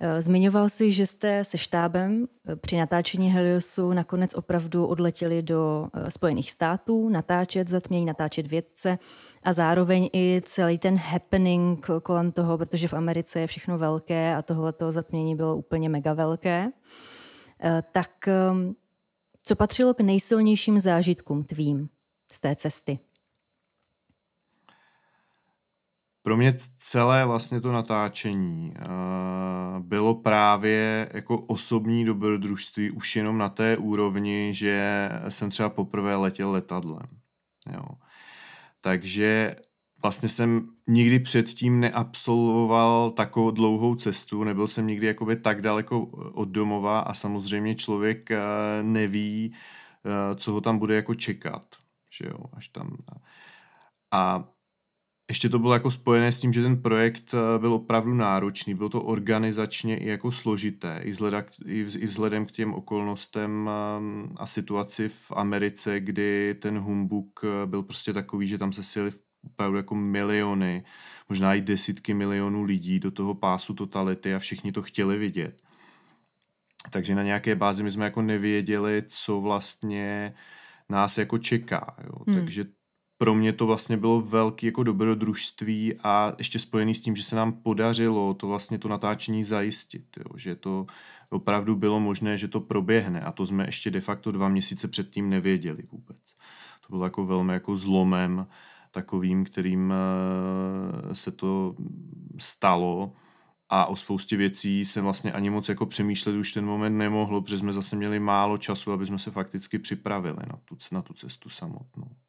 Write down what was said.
Eh, zmiňoval si, že jste se štábem eh, při natáčení Heliosu nakonec opravdu odletěli do eh, Spojených států, natáčet zatmění, natáčet vědce a zároveň i celý ten happening kolem toho, protože v Americe je všechno velké a tohleto zatmění bylo úplně mega velké. Tak ehm, co patřilo k nejsilnějším zážitkům tvým z té cesty? Pro mě celé vlastně to natáčení uh bylo právě jako osobní dobrodružství už jenom na té úrovni, že jsem třeba poprvé letěl letadlem. Jo. Takže vlastně jsem nikdy předtím neabsolvoval takovou dlouhou cestu, nebyl jsem nikdy jakoby tak daleko od domova a samozřejmě člověk eh, neví, eh, co ho tam bude jako čekat, že jo, až tam. A ještě to bylo jako spojené s tím, že ten projekt eh, byl opravdu náročný, bylo to organizačně i jako složité, i vzhledem, i vzhledem k těm okolnostem ehm, a situaci v Americe, kdy ten humbuk eh, byl prostě takový, že tam se sjeli opravdu jako miliony, možná i desítky milionů lidí do toho pásu totality a všichni to chtěli vidět. Takže na nějaké bázi my jsme jako nevěděli, co vlastně nás jako čeká. Jo. Hmm. Takže pro mě to vlastně bylo velký jako dobrodružství a ještě spojený s tím, že se nám podařilo to vlastně to natáčení zajistit, jo, že to opravdu bylo možné, že to proběhne a to jsme ještě de facto dva měsíce předtím nevěděli vůbec. To bylo jako velmi jako zlomem takovým, kterým eh, se to stalo a o spoustě věcí jsem vlastně ani moc jako přemýšlet už ten moment nemohlo, protože jsme zase měli málo času, aby jsme se fakticky připravili na tu, na tu cestu samotnou.